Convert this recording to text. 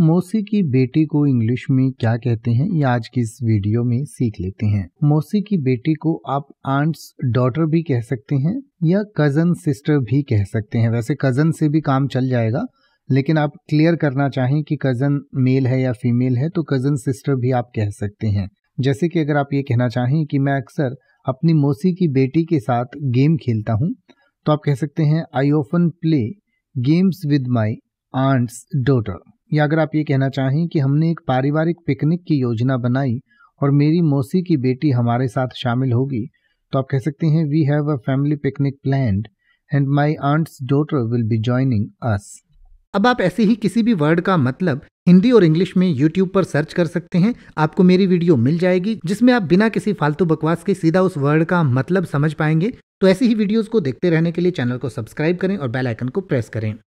मौसी की बेटी को इंग्लिश में क्या कहते हैं ये आज की इस वीडियो में सीख लेते हैं मौसी की बेटी को आप आंट्स डॉटर भी कह सकते हैं या कजन सिस्टर भी कह सकते हैं वैसे कजन से भी काम चल जाएगा लेकिन आप क्लियर करना चाहें कि कजन मेल है या फीमेल है तो कजन सिस्टर भी आप कह सकते हैं जैसे कि अगर आप ये कहना चाहें कि मैं अक्सर अपनी मौसी की बेटी के साथ गेम खेलता हूँ तो आप कह सकते हैं I often play games with my aunt's daughter या अगर आप ये कहना चाहें कि हमने एक पारिवारिक पिकनिक की योजना बनाई और मेरी मौसी की बेटी हमारे साथ शामिल होगी तो आप कह सकते हैं we have a family picnic plan and my aunt's daughter will be joining us अब आप ऐसे ही किसी भी वर्ड का मतलब हिंदी और इंग्लिश में यूट्यूब पर सर्च कर सकते हैं आपको मेरी वीडियो मिल जाएगी जिसमें आप बिना किसी फालतू बकवास के सीधा उस वर्ड का मतलब समझ पाएंगे तो ऐसी ही वीडियोस को देखते रहने के लिए चैनल को सब्सक्राइब करें और बेल आइकन को प्रेस करें